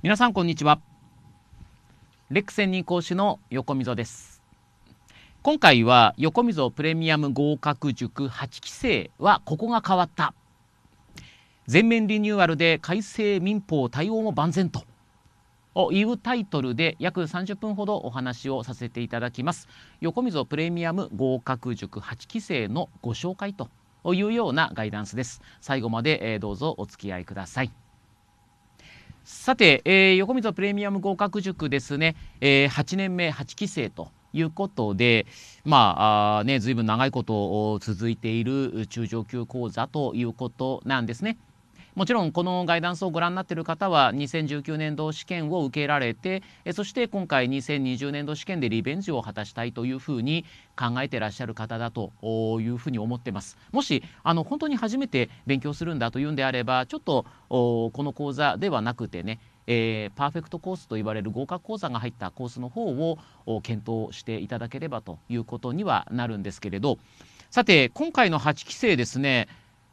皆さんこんにちはレクセン任講師の横溝です今回は横溝プレミアム合格塾8期生はここが変わった全面リニューアルで改正民法対応も万全とをいうタイトルで約30分ほどお話をさせていただきます横溝プレミアム合格塾8期生のご紹介というようなガイダンスです最後までどうぞお付き合いくださいさて、えー、横溝プレミアム合格塾ですね、えー、8年目8期生ということで、まあね、随分長いこと続いている中上級講座ということなんですね。もちろんこのガイダンスをご覧になっている方は2019年度試験を受けられてそして今回2020年度試験でリベンジを果たしたいというふうに考えてらっしゃる方だというふうに思ってます。もしあの本当に初めて勉強するんだというんであればちょっとこの講座ではなくてねえー、パーフェクトコースといわれる合格講座が入ったコースの方を検討していただければということにはなるんですけれどさて今回の8期生ですね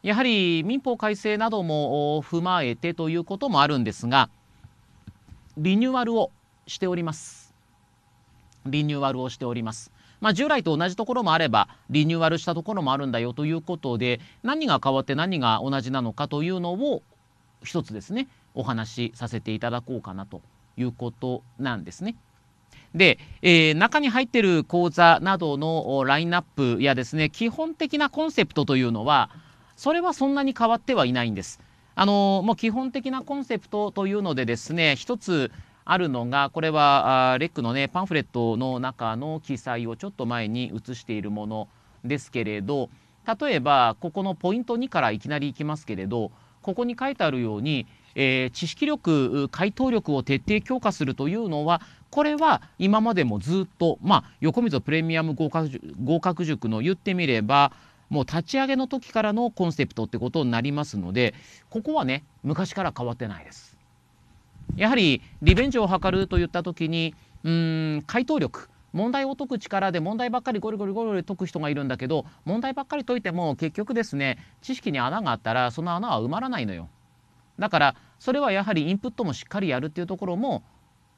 やはり民法改正なども踏まえてということもあるんですがリニューアルをしておりますリニューアルをしておりますまあ、従来と同じところもあればリニューアルしたところもあるんだよということで何が変わって何が同じなのかというのを一つですねお話しさせていただこうかなということなんですね。で、えー、中に入ってる講座などのラインナップやですね基本的なコンセプトというのはそれはそんなに変わってはいないんです。あのもう基本的なコンセプトというのでですね一つあるのがこれはレックのねパンフレットの中の記載をちょっと前に写しているものですけれど例えばここのポイント2からいきなりいきますけれどここに書いてあるように、えー、知識力回答力を徹底強化するというのはこれは今までもずっと、まあ、横溝プレミアム合格塾の言ってみればもう立ち上げの時からのコンセプトってことになりますのでここはね昔から変わってないです。やはりリベンジを図るといった時にうん回答力問題を解く力で問題ばっかりゴリゴリゴリゴリ解く人がいるんだけど問題ばっかり解いても結局ですね知識に穴があったらその穴は埋まらないのよ。だからそれはやはりインプットもしっかりやるっていうところも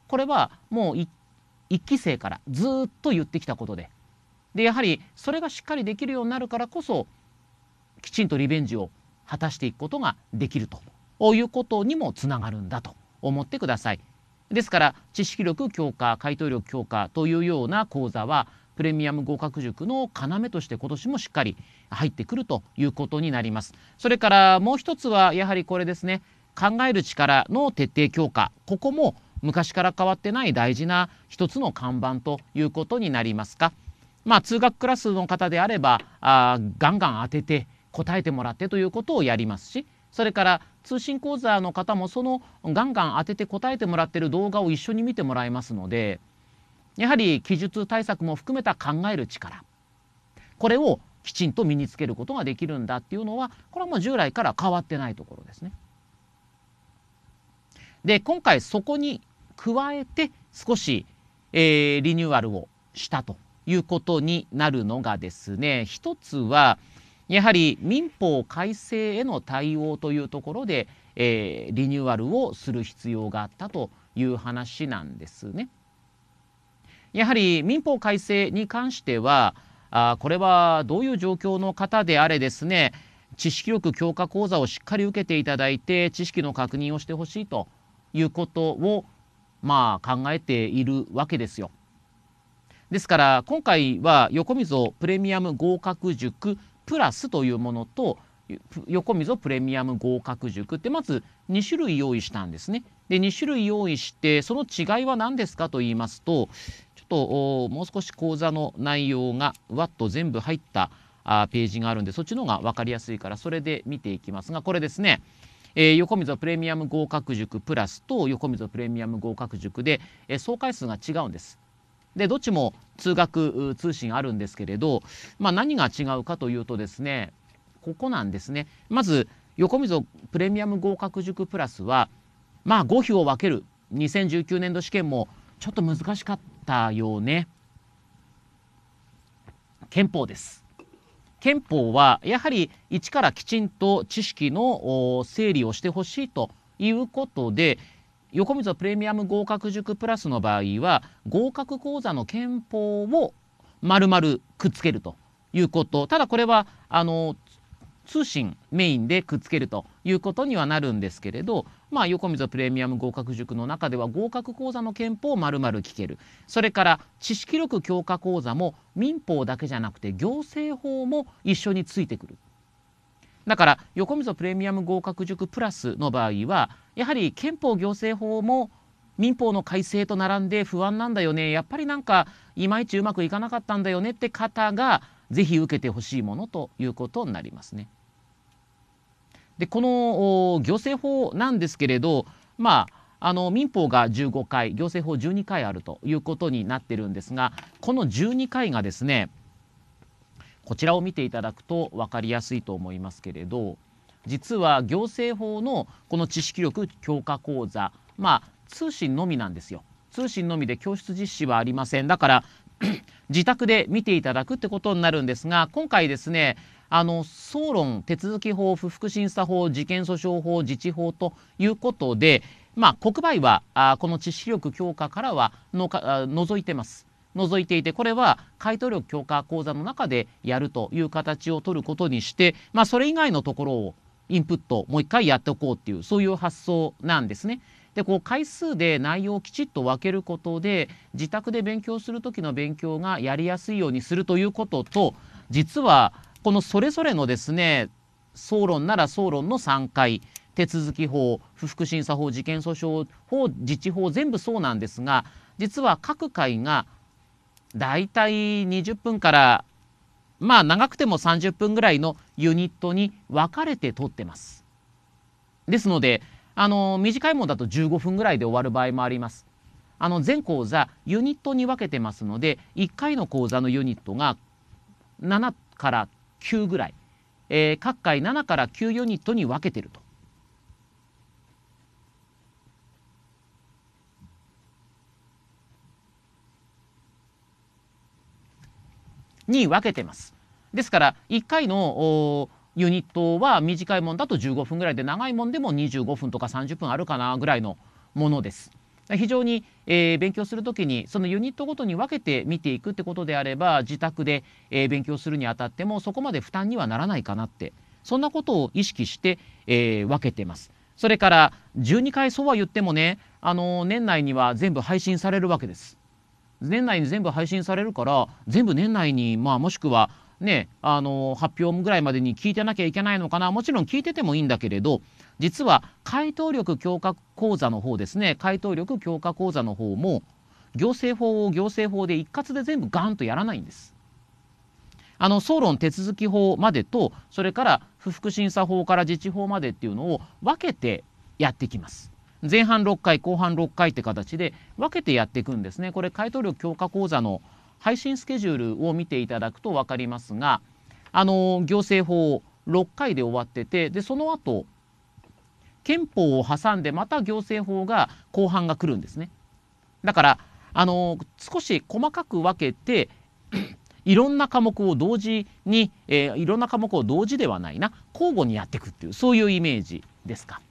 これはもう1期生からずっと言ってきたことででやはりそれがしっかりできるようになるからこそきちんとリベンジを果たしていくことができるということにもつながるんだと思ってください。ですから知識力強化回答力強化というような講座はプレミアム合格塾の要として今年もしっかり入ってくるということになります。それからもう一つはやはりこれですね考える力の徹底強化ここも昔から変わってない大事な一つの看板ということになりますか。まあ、通学クラスの方であればあガンガン当てて答えてもらってということをやりますしそれから通信講座の方もそのガンガン当てて答えてもらってる動画を一緒に見てもらいますのでやはり記述対策も含めた考える力これをきちんと身につけることができるんだっていうのはこれはもう従来から変わってないところですね。で今回そこに加えて少し、えー、リニューアルをしたということになるのがですね一つはやはり民法改正への対応というところで、えー、リニューアルをする必要があったという話なんですね。やはり民法改正に関してはあこれはどういう状況の方であれですね知識力強化講座をしっかり受けていただいて知識の確認をしてほしいということをまあ考えているわけですよ。ですから今回は横溝プレミアム合格塾プラスというものと横溝プレミアム合格塾ってまず2種類用意したんですね。で2種類用意してその違いは何ですかと言いますとちょっともう少し講座の内容がわっと全部入ったあページがあるんでそっちの方が分かりやすいからそれで見ていきますがこれですね、えー、横溝プレミアム合格塾プラスと横溝プレミアム合格塾で、えー、総回数が違うんです。でどっちも通学通信あるんですけれど、まあ、何が違うかというとですねここなんですねまず横溝プレミアム合格塾プラスはまあ5票を分ける2019年度試験もちょっと難しかったようね憲法です憲法はやはり一からきちんと知識の整理をしてほしいということで横溝プレミアム合格塾プラスの場合は合格講座の憲法を丸々くっつけるということただこれはあの通信メインでくっつけるということにはなるんですけれど、まあ、横溝プレミアム合格塾の中では合格講座の憲法を丸々聞けるそれから知識力強化講座も民法だけじゃなくて行政法も一緒についてくるだから横溝プレミアム合格塾プラスの場合はやはり憲法行政法も民法の改正と並んで不安なんだよねやっぱりなんかいまいちうまくいかなかったんだよねって方が是非受けてほしいものということになりますね。でこの行政法なんですけれどまああの民法が15回行政法12回あるということになってるんですがこの12回がですねこちらを見ていただくと分かりやすいと思いますけれど実は行政法のこの知識力強化講座まあ通信のみなんですよ通信のみで教室実施はありませんだから 自宅で見ていただくってことになるんですが今回ですねあの総論手続き法不服審査法事件訴訟法自治法ということでまあ、国売はあこの知識力強化からはのか除いてます。除いていてこれは回答力強化講座の中でやるという形を取ることにして、まあ、それ以外のところをインプットもう一回やっておこうっていうそういう発想なんですね。でこう回数で内容をきちっと分けることで自宅で勉強する時の勉強がやりやすいようにするということと実はこのそれぞれのですね総論なら総論の3回手続き法不服審査法事件訴訟法自治法全部そうなんですが実は各回が大体たい20分からまあ長くても30分ぐらいのユニットに分かれて撮ってます。ですのであの短いものだと15分ぐらいで終わる場合もあります。あの全講座ユニットに分けてますので1回の講座のユニットが7から9ぐらい、えー、各回7から9ユニットに分けてるとに分けてます。ですから1回のユニットは短いもんだと15分ぐらいで長いもんでも25分とか30分あるかなぐらいのものです。非常に、えー、勉強する時にそのユニットごとに分けて見ていくってことであれば自宅で、えー、勉強するにあたってもそこまで負担にはならないかなってそんなことを意識して、えー、分けてます。それから12回そうは言ってもねあの年内には全部配信されるわけです。年内に全部配信されるから全部年内にまあもしくはねあの発表ぐらいまでに聞いてなきゃいけないのかなもちろん聞いててもいいんだけれど実は回答力強化講座の方ですね回答力強化講座の方も行政法を行政法で一括で全部ガンとやらないんです。あの総論手続き法までとそれから不服審査法から自治法までっていうのを分けてやってきます。前半6回後半6回って形で分けてやっていくんですねこれ回答力強化講座の配信スケジュールを見ていただくと分かりますがあの行政法6回で終わっててでその後憲法を挟んでまた行政法が後半が来るんですねだからあの少し細かく分けて いろんな科目を同時に、えー、いろんな科目を同時ではないな交互にやっていくっていうそういうイメージですか。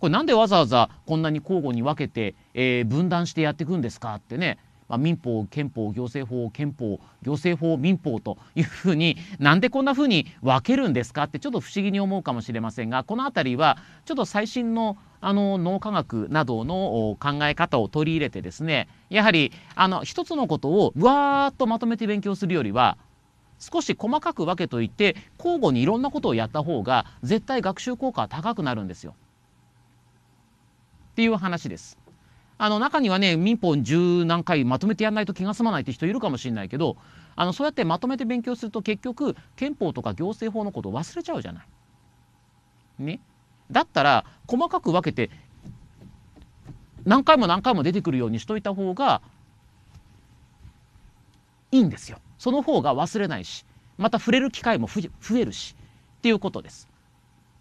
これなんでわざわざこんなに交互に分けて、えー、分断してやっていくんですかってね、まあ、民法憲法行政法憲法行政法民法というふうになんでこんなふうに分けるんですかってちょっと不思議に思うかもしれませんがこの辺りはちょっと最新のあの脳科学などの考え方を取り入れてですねやはりあの一つのことをわーっとまとめて勉強するよりは少し細かく分けといて交互にいろんなことをやった方が絶対学習効果は高くなるんですよ。っていう話です。あの中にはね民法十何回まとめてやんないと気が済まないって人いるかもしれないけどあのそうやってまとめて勉強すると結局憲法とか行政法のこと忘れちゃうじゃない。ね、だったら細かく分けて何回も何回も出てくるようにしといた方がいいんですよ。その方が忘れないしまた触れる機会も増えるしっていうことです。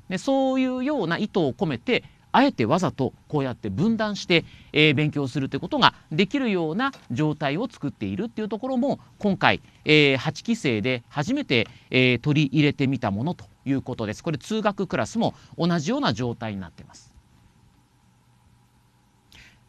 ね、そういうような意図を込めてあえてわざとこうやって分断して、えー、勉強するということができるような状態を作っているっていうところも今回、えー、8期生で初めて、えー、取り入れてみたものということです。これ通学クラスも同じような状態になってます。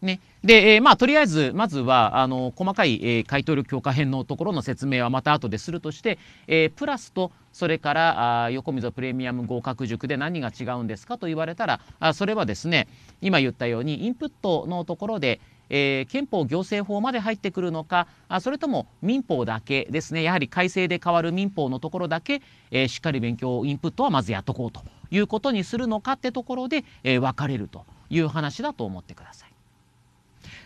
ねでえー、まあ、とりあえず、まずはあの細かい、えー、回答力強化編のところの説明はまた後でするとして、えー、プラスとそれからあ横溝プレミアム合格塾で何が違うんですかと言われたらあそれはですね今言ったようにインプットのところで、えー、憲法行政法まで入ってくるのかあそれとも民法だけですねやはり改正で変わる民法のところだけ、えー、しっかり勉強インプットはまずやっとこうということにするのかってところで、えー、分かれるという話だと思ってください。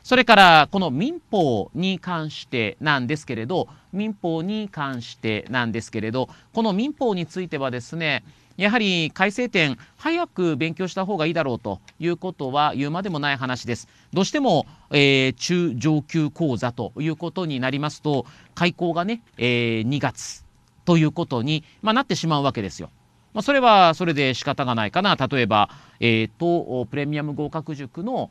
それからこの民法に関してなんですけれど民法に関してなんですけれどこの民法についてはですねやはり改正点早く勉強した方がいいだろうということは言うまでもない話ですどうしても、えー、中上級講座ということになりますと開講がね、えー、2月ということに、まあ、なってしまうわけですよ。まあ、それはそれで仕方がないかな例えば、えーとプレミアム合格塾の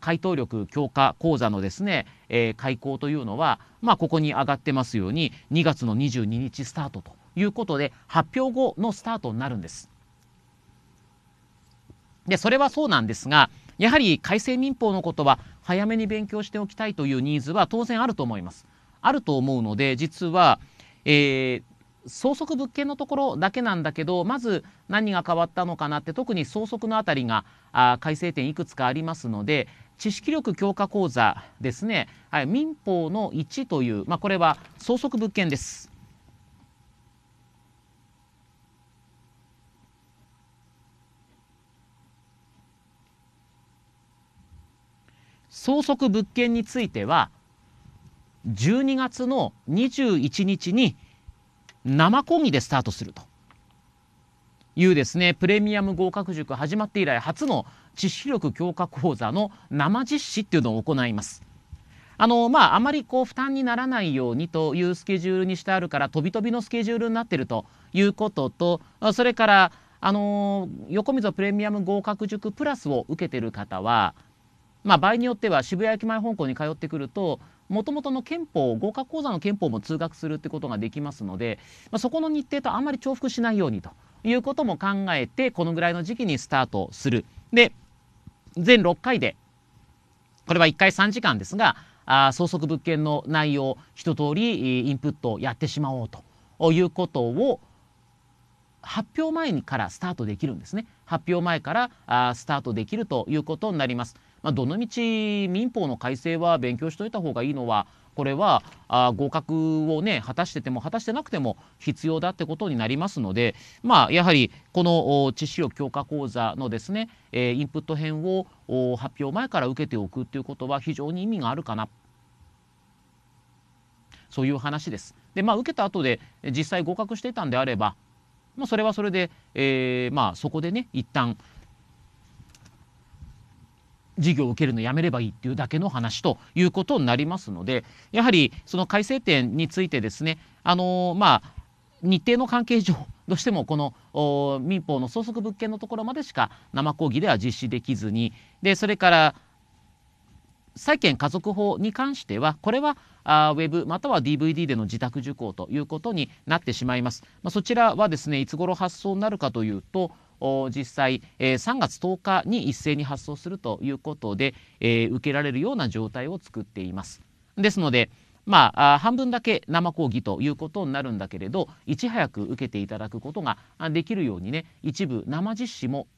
回答力強化講座のですね、えー、開講というのは、まあ、ここに上がってますように2月の22日スタートということで発表後のスタートになるんです。でそれはそうなんですがやはり改正民法のことは早めに勉強しておきたいというニーズは当然あると思います。あると思うので実は、えー、相続物件のところだけなんだけどまず何が変わったのかなって特に相続のあたりがあ改正点いくつかありますので知識力強化講座ですね、はい、民法の1という、まあ、これは相続物件です。相続物件については12月の21日に生講義でスタートするというですねプレミアム合格塾始まって以来初の知識力強化講座の生実施っていうのを行います。あのまあ、あまりこう負担にならないようにというスケジュールにしてあるから飛び飛びのスケジュールになってるということとそれからあの横溝プレミアム合格塾プラスを受けてる方は、まあ、場合によっては渋谷駅前本校に通ってくるともともとの憲法合格講座の憲法も通学するってことができますので、まあ、そこの日程とあまり重複しないようにということも考えてこのぐらいの時期にスタートする。で全6回でこれは1回3時間ですがあ相続物件の内容一通りインプットをやってしまおうということを発表前にからスタートできるんですね。発表前からあスタートできるということになります。まあ、どのみち民法の改正は勉強しといた方がいいのはこれはあ合格をね果たしてても果たしてなくても必要だってことになりますので、まあ、やはりこの知識を強化講座のですね、えー、インプット編を発表前から受けておくっていうことは非常に意味があるかなそういう話です。でまあ、受けた後で実際合格していたんであれば、まあ、それはそれで、えーまあ、そこでね一旦授業を受けるのやめればいいっていうだけの話ということになりますのでやはりその改正点についてですねあのまあ日程の関係上どうしてもこの民法の相続物件のところまでしか生講義では実施できずにでそれから債権家族法に関してはこれはあウェブまたは DVD での自宅受講ということになってしまいます。まあ、そちらはですねいつ頃発送になるかというと実際、えー、3月10日に一斉に発送するということで、えー、受けられるような状態を作っています。ですので、まあ、半分だけ生講義ということになるんだけれどいち早く受けていただくことができるようにね一部生実施も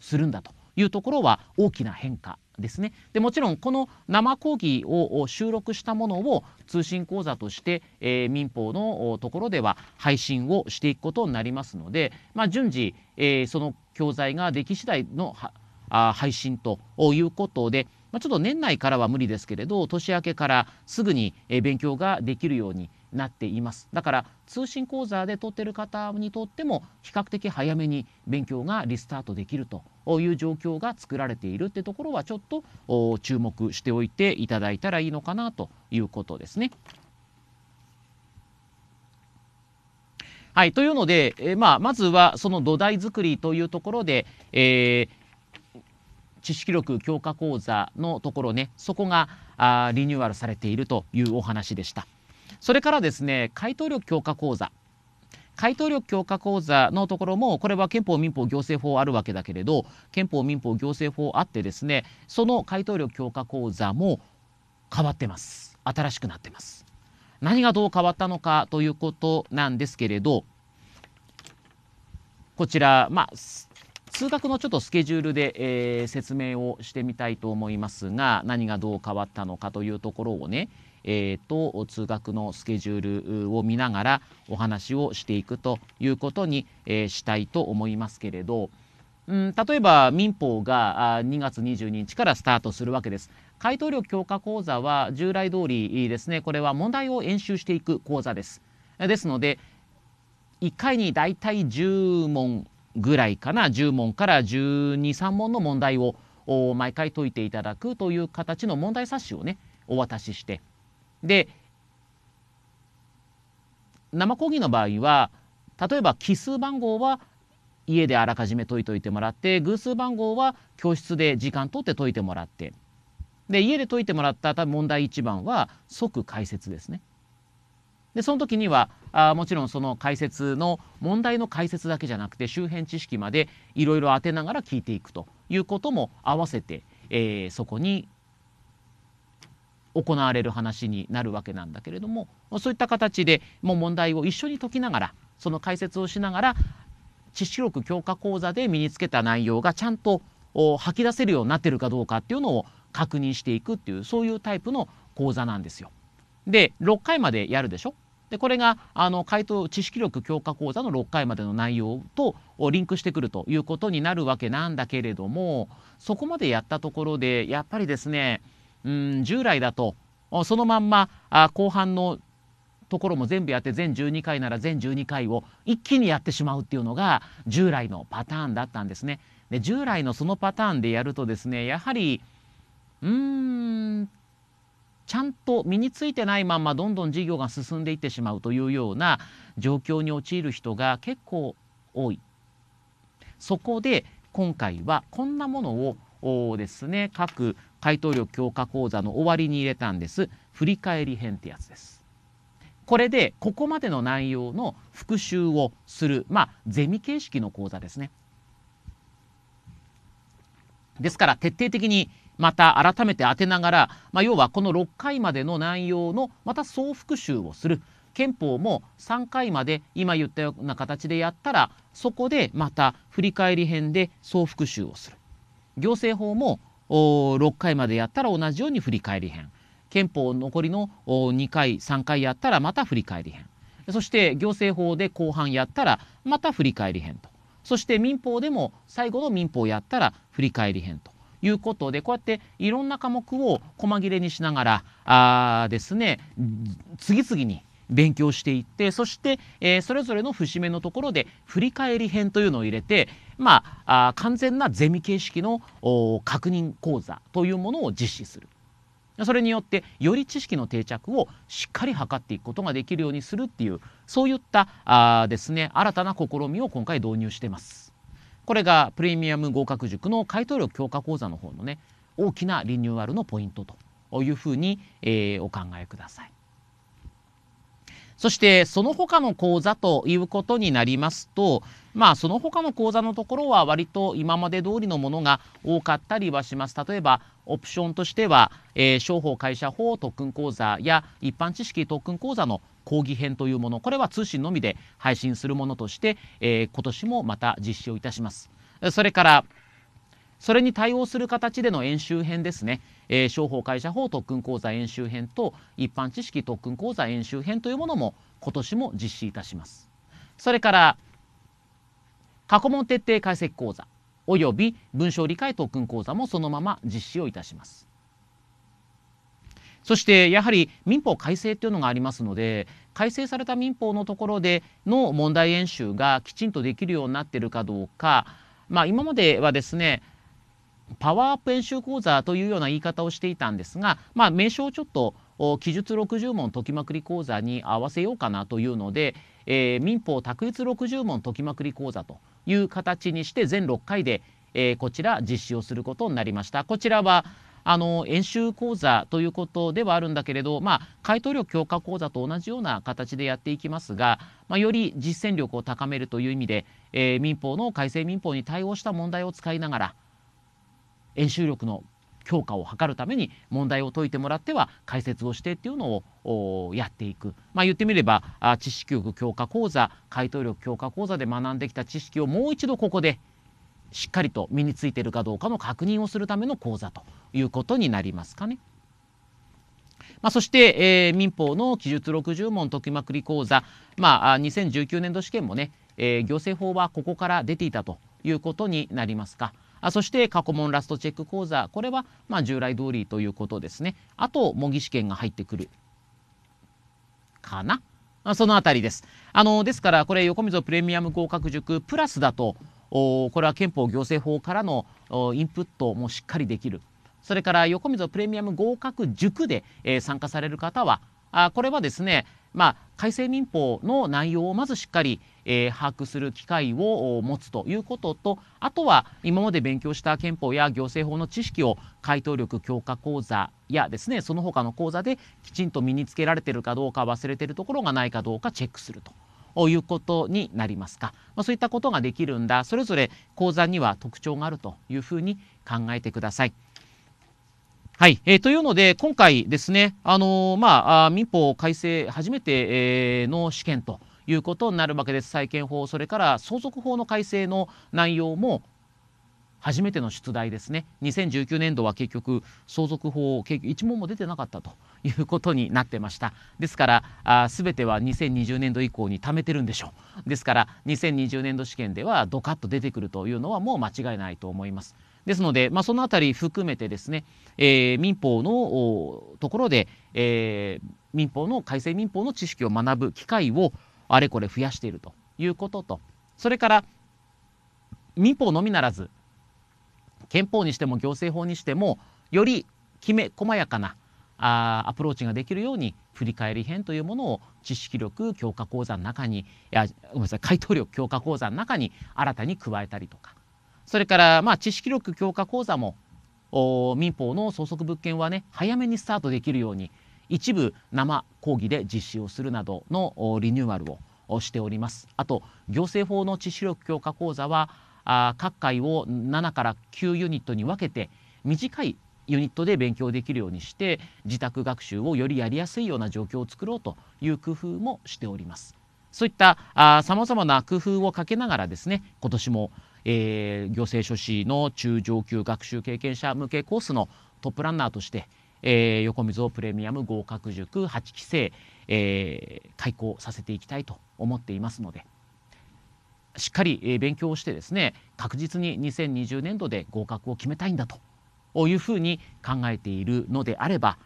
するんだというところは大きな変化ですねでもちろんこの生講義を収録したものを通信講座として、えー、民法のところでは配信をしていくことになりますので、まあ、順次、えー、その教材ができ次第の配信ということで、まあ、ちょっと年内からは無理ですけれど年明けからすぐに勉強ができるようになっていますだから通信講座で取ってる方にとっても比較的早めに勉強がリスタートできるという状況が作られているってところはちょっと注目しておいていただいたらいいのかなということですね。はい、というので、えまあ、まずはその土台作りというところで、えー知識力強化講座のところねそこがあリニューアルされているというお話でした。それからですね回答力強化講座回答力強化講座のところもこれは憲法民法行政法あるわけだけれど憲法民法行政法あってですねその回答力強化講座も変わってます新しくなってます何がどう変わったのかということなんですけれどこちらまあ数学のちょっとスケジュールで、えー、説明をしてみたいと思いますが何がどう変わったのかというところをねえーと、通学のスケジュールを見ながらお話をしていくということに、えー、したいと思いますけれど、うん、例えば民法が2月22日からスタートするわけです。回答力強化講座は従来通りですねこれは問題を演習していく講座です。ですので1回にだいたい10問ぐらいかな10問から123問の問題を毎回解いていただくという形の問題冊子をねお渡ししてで生講義の場合は例えば奇数番号は家であらかじめ解いておいてもらって偶数番号は教室で時間とって解いてもらってで家で解いてもらった問題1番は即解説ですね。でその時にはあもちろんその解説の問題の解説だけじゃなくて周辺知識までいろいろ当てながら聞いていくということも合わせて、えー、そこに行われる話になるわけなんだけれどもそういった形でもう問題を一緒に解きながらその解説をしながら知識力強化講座で身につけた内容がちゃんと吐き出せるようになってるかどうかっていうのを確認していくっていうそういうタイプの講座なんですよ。で6回までやるでしょでこれがあの回答知識力強化講座の6回までの内容とリンクしてくるということになるわけなんだけれどもそこまでやったところでやっぱりですねうん従来だとそのまんまあ後半のところも全部やって全12回なら全12回を一気にやってしまうっていうのが従来のパターンだったんですね。で従来のそのパターンでやるとですねやはりうーんちゃんと身についてないまんまどんどん事業が進んでいってしまうというような状況に陥る人が結構多い。そこで今回はこんなものをですね各回答力強化講座の終わりに入れたんです振り返り編ってやつです。これでここまでの内容の復習をするまあゼミ形式の講座ですね。ですから徹底的にまた改めて当てながら、まあ、要はこの6回までの内容のまた総復習をする憲法も3回まで今言ったような形でやったらそこでまた振り返り編で総復習をする行政法も6回までやったら同じように振り返り編憲法残りの2回3回やったらまた振り返り編そして行政法で後半やったらまた振り返り編とそして民法でも最後の民法やったら振り返り編ということでこうやっていろんな科目を細切れにしながらあですね次々に勉強していってそして、えー、それぞれの節目のところで振り返り編というのを入れて、まあ、あ完全なゼミ形式の確認講座というものを実施する。それによってより知識の定着をしっかり図っていくことができるようにするっていうそういったあですね新たな試みを今回導入してます。これがプレミアム合格塾の回答力強化講座の方のね大きなリニューアルのポイントというふうに、えー、お考えください。そしてその他の講座ということになりますと、まあその他の講座のところは割と今まで通りのものが多かったりはします。例えばオプションとしては、えー、商法会社法特訓講座や一般知識特訓講座の講義編というもの、これは通信のみで配信するものとして、えー、今年もまた実施をいたします。それからそれに対応する形での演習編ですね、えー、商法会社法特訓講座演習編と一般知識特訓講座演習編というものも今年も実施いたします。それから過去問徹底解析講座および文章理解特訓講座もそのまま実施をいたします。そしてやはり民法改正というのがありますので改正された民法のところでの問題演習がきちんとできるようになっているかどうか、まあ、今まではですねパワーアップ演習講座というような言い方をしていたんですが、まあ、名称をちょっと記述60問解きまくり講座に合わせようかなというので、えー、民法択一60問解きまくり講座という形にして全6回で、えー、こちら実施をすることになりました。こちらはあの演習講座ということではあるんだけれど、まあ、回答力強化講座と同じような形でやっていきますが、まあ、より実践力を高めるという意味で、えー、民法の改正民法に対応した問題を使いながら演習力の強化を図るために問題を解いてもらっては解説をしてっていうのをやっていく、まあ、言ってみれば知識力強化講座回答力強化講座で学んできた知識をもう一度ここでしっかりと身についているかどうかの確認をするための講座ということになりますかね。まあ、そして、えー、民法の記述60問解きまくり講座、まあ、2019年度試験もね、えー、行政法はここから出ていたということになりますか。あそして過去問ラストチェック講座これはま従来通りということですねあと模擬試験が入ってくるかなその辺りですあのですからこれ横溝プレミアム合格塾プラスだとこれは憲法行政法からのインプットもしっかりできるそれから横溝プレミアム合格塾で、えー、参加される方はあこれはですね、まあ、改正民法の内容をまずしっかり、えー、把握する機会を持つということとあとは今まで勉強した憲法や行政法の知識を回答力強化講座やですねその他の講座できちんと身につけられてるかどうか忘れてるところがないかどうかチェックすると。いうことになりますか、まあ、そういったことができるんだそれぞれ講座には特徴があるというふうに考えてください。はい、えー、というので今回ですね、あのー、まあ、民法改正初めて、えー、の試験ということになるわけです債権法それから相続法の改正の内容も初めての出題ですね2019年度は結局相続法結局1問も出てなかったということになってましたですからあ全ては2020年度以降に貯めてるんでしょうですから2020年度試験ではドカッと出てくるというのはもう間違いないと思いますですので、まあ、その辺り含めてですね、えー、民法のところで、えー、民法の改正民法の知識を学ぶ機会をあれこれ増やしているということとそれから民法のみならず憲法にしても行政法にしてもよりきめ細やかなあアプローチができるように振り返り編というものを知識力強化講座の中にいやごめんなさい回答力強化講座の中に新たに加えたりとかそれからまあ知識力強化講座も民法の相続物件はね早めにスタートできるように一部生講義で実施をするなどのリニューアルをしております。あと行政法の知識力強化講座は各回を7から9ユニットに分けて短いユニットで勉強できるようにして自宅学習をよりやりやすいような状況を作ろうという工夫もしております。そういったさまざな工夫をかけながらですね今年も、えー、行政書士の中上級学習経験者向けコースのトップランナーとしてえー、横溝プレミアム合格塾8期生、えー、開校させていきたいと思っていますのでしっかり、え勉強をしてですね確実に2020年度で合格を決めたいんだというふうに考えているのであれば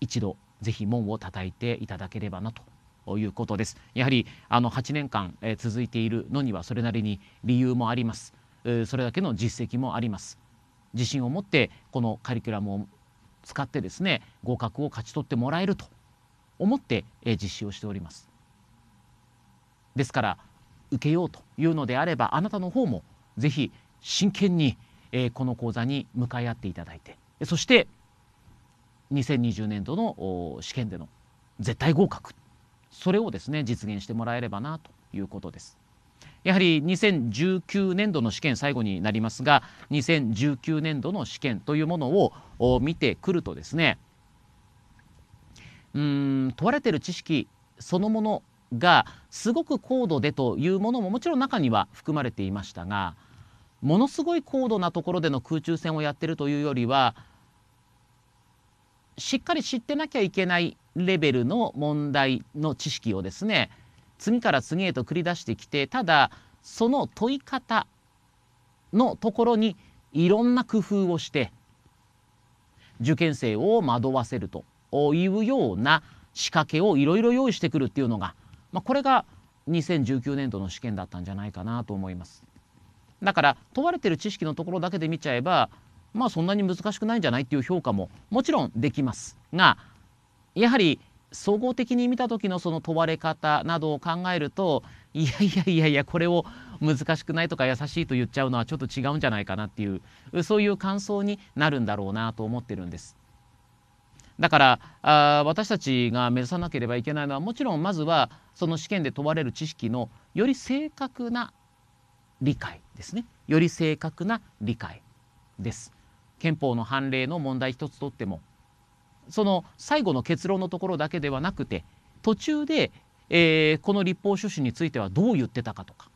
一度ぜひ門を叩いていただければなとということです。やはりあの8年間、え続いているのにはそれなりに理由もあります、えそれだけの実績もあります。自信を持ってこのカリキュラムを使ってですね合格を勝ち取ってもらえると思って実施をしております。ですから受けようというのであればあなたの方も是非真剣にこの講座に向かい合っていただいてそして2020年度の試験での絶対合格それをですね実現してもらえればなということです。やはり2019年度の試験最後になりますが2019年度の試験というものを見てくるとですねうん問われてる知識そのものがすごく高度でというものももちろん中には含まれていましたがものすごい高度なところでの空中戦をやっているというよりはしっかり知ってなきゃいけないレベルの問題の知識をですね次から次へと繰り出してきてただその問い方のところにいろんな工夫をして受験生を惑わせるというような仕掛けをいろいろ用意してくるっていうのが、まあ、これが2019年度の試験だったんじゃないかなと思います。だから問われてる知識のところだけで見ちゃえばまあそんなに難しくないんじゃないっていう評価ももちろんできますがやはり総合的に見た時のその問われ方などを考えるといやいやいやいやこれを難しくないとか優しいと言っちゃうのはちょっと違うんじゃないかなっていうそういう感想になるんだろうなと思ってるんです。だからあ私たちが目指さなければいけないのはもちろんまずはその試験で問われる知識のより正確な理解ですねより正確な理解です。憲法の判例の問題一つとってもその最後の結論のところだけではなくて途中で、えー、この立法趣旨についてはどう言ってたかとか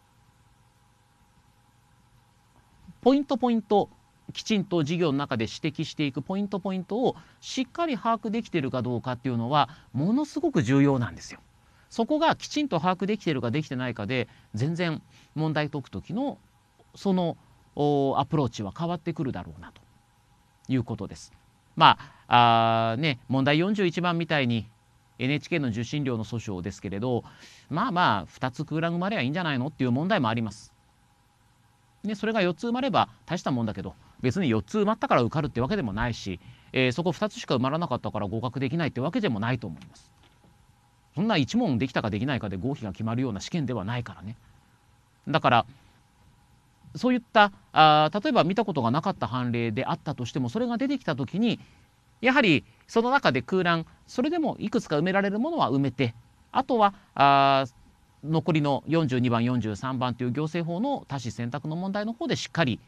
ポイントポイントきちんと授業の中で指摘していくポイントポイントをしっかり把握できてるかどうかっていうのはものすごく重要なんですよ。そこがきちんと把握できてるかできてないかで全然問題解く時のそのアプローチは変わってくるだろうなということです。まああね、問題41番みたいに NHK の受信料の訴訟ですけれどまあまあ2つ空欄生まれはいいんじゃないのっていう問題もあります。でそれが4つ埋まれば大したもんだけど別に4つ埋まったから受かるってわけでもないし、えー、そこ2つしか埋まらなかったから合格できないってわけでもないと思います。そんな1問できたかできないかで合否が決まるような試験ではないからね。だからそういったあ例えば見たことがなかった判例であったとしてもそれが出てきた時にやはりその中で空欄それでもいくつか埋められるものは埋めてあとはあ残りの42番43番という行政法の多子選択の問題の方でしっかり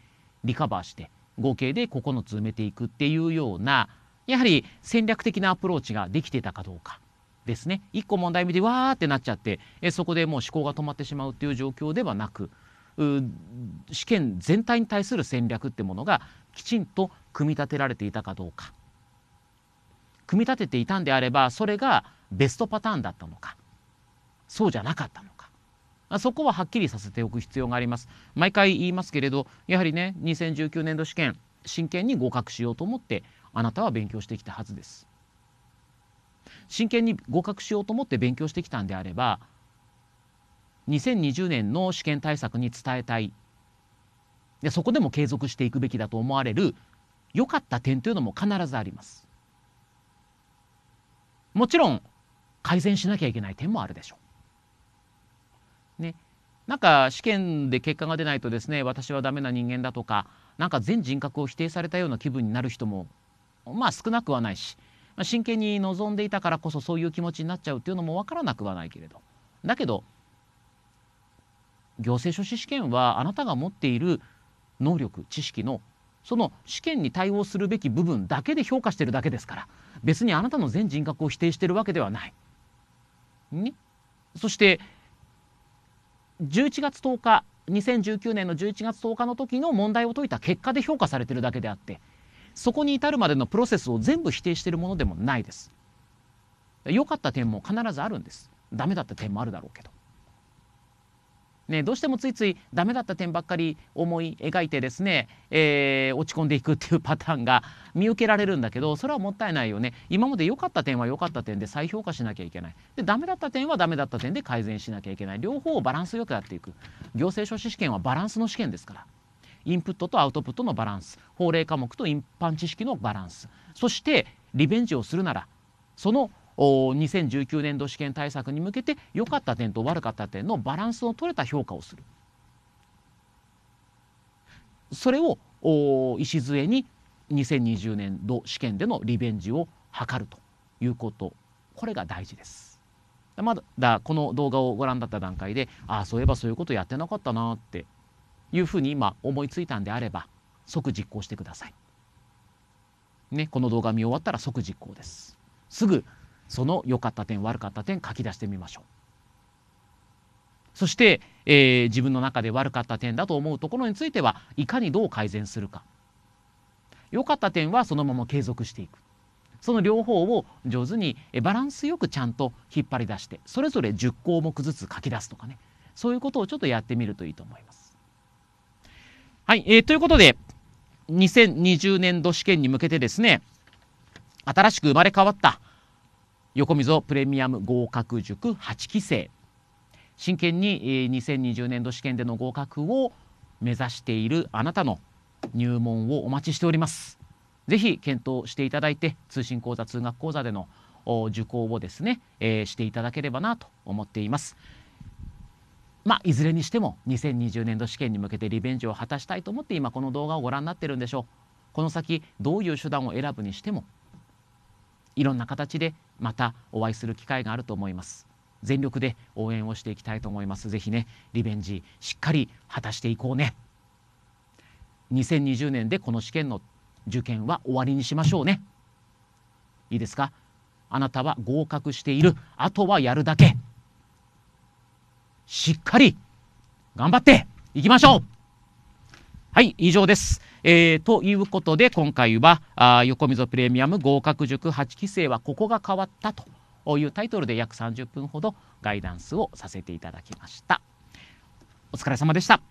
リカバーして合計で9つ埋めていくっていうようなやはり戦略的なアプローチができてたかどうかですね1個問題見てわーってなっちゃってえそこでもう思考が止まってしまうっていう状況ではなく試験全体に対する戦略ってものがきちんと組み立てられていたかどうか組み立てていたんであればそれがベストパターンだったのかそうじゃなかったのかそこははっきりさせておく必要があります毎回言いますけれどやはりね2019年度試験真剣に合格しようと思ってあなたは勉強してきたはずです真剣に合格しようと思って勉強してきたんであれば2020年の試験対策に伝えたいでそこでも継続していくべきだと思われる良かった点というのも必ずあります。もちろん改善しなきゃいけない点もあるでしょう。ね、なんか試験で結果が出ないとですね私はダメな人間だとかなんか全人格を否定されたような気分になる人もまあ少なくはないし、まあ、真剣に望んでいたからこそそういう気持ちになっちゃうっていうのも分からなくはないけれどだけど行政書士試験はあなたが持っている能力知識のその試験に対応するべき部分だけで評価してるだけですから別にあなたの全人格を否定してるわけではない。ね、そして11月10日2019年の11月10日の時の問題を解いた結果で評価されてるだけであってそこに至るまでのプロセスを全部否定してるものでもないです。良かった点も必ずあるんです。ダメだった点もあるだろうけど。ね、どうしてもついついダメだった点ばっかり思い描いてですね、えー、落ち込んでいくっていうパターンが見受けられるんだけどそれはもったいないよね今まで良かった点は良かった点で再評価しなきゃいけないでダメだった点はダメだった点で改善しなきゃいけない両方をバランスよくやっていく行政書士試験はバランスの試験ですからインプットとアウトプットのバランス法令科目と一般知識のバランスそしてリベンジをするならその2019年度試験対策に向けて良かった点と悪かった点のバランスの取れた評価をするそれを礎に2020年度試験でのリベンジを図るということこれが大事です。まだこの動画をご覧だった段階でああそういえばそういうことやってなかったなっていうふうに今思いついたんであれば即実行してください。ね、この動画見終わったら即実行です。すぐその良かった点悪かった点書き出してみましょう。そして、えー、自分の中で悪かった点だと思うところについてはいかにどう改善するか良かった点はそのまま継続していくその両方を上手にバランスよくちゃんと引っ張り出してそれぞれ10項目ずつ書き出すとかねそういうことをちょっとやってみるといいと思います。はい、えー、ということで2020年度試験に向けてですね新しく生まれ変わった横溝プレミアム合格塾8期生真剣に2020年度試験での合格を目指しているあなたの入門をお待ちしております。ぜひ検討していただいて通信講座通学講座での受講をですね、えー、していただければなと思っています。まあ、いずれにしても2020年度試験に向けてリベンジを果たしたいと思って今この動画をご覧になってるんでしょう。この先どういう手段を選ぶにしてもいろんな形でまたお会いする機会があると思います全力で応援をしていきたいと思いますぜひねリベンジしっかり果たしていこうね2020年でこの試験の受験は終わりにしましょうねいいですかあなたは合格しているあとはやるだけしっかり頑張っていきましょうはい、以上です。えー、ということで、今回は、あ横溝プレミアム合格塾8期生はここが変わったというタイトルで約30分ほどガイダンスをさせていただきました。お疲れ様でした。